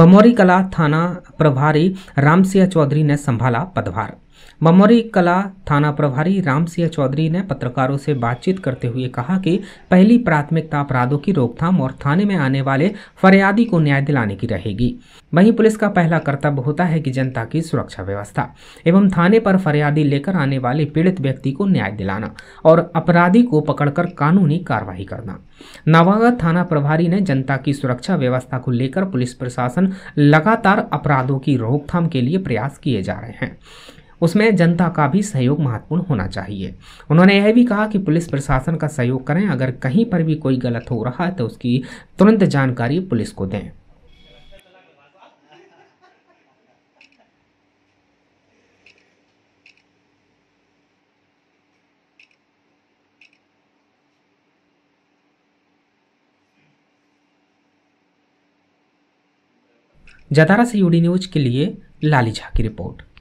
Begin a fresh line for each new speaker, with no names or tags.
बमौरी कला थाना प्रभारी रामसिया चौधरी ने संभाला पदभार बमौरी कला थाना प्रभारी रामसिंह चौधरी ने पत्रकारों से बातचीत करते हुए कहा कि पहली प्राथमिकता अपराधों की रोकथाम और थाने में आने वाले फरियादी को न्याय दिलाने की रहेगी वहीं पुलिस का पहला कर्तव्य होता है कि जनता की सुरक्षा व्यवस्था एवं थाने पर फरियादी लेकर आने वाले पीड़ित व्यक्ति को न्याय दिलाना और अपराधी को पकड़कर कानूनी कार्रवाई करना नवागत थाना प्रभारी ने जनता की सुरक्षा व्यवस्था को लेकर पुलिस प्रशासन प्रशासन लगातार अपराधों की रोकथाम के लिए प्रयास किए जा रहे हैं उसमें जनता का भी सहयोग महत्वपूर्ण होना चाहिए उन्होंने यह भी कहा कि पुलिस प्रशासन का सहयोग करें अगर कहीं पर भी कोई गलत हो रहा है तो उसकी तुरंत जानकारी पुलिस को दें
जदारा से यूडी न्यूज के लिए लाली झा की रिपोर्ट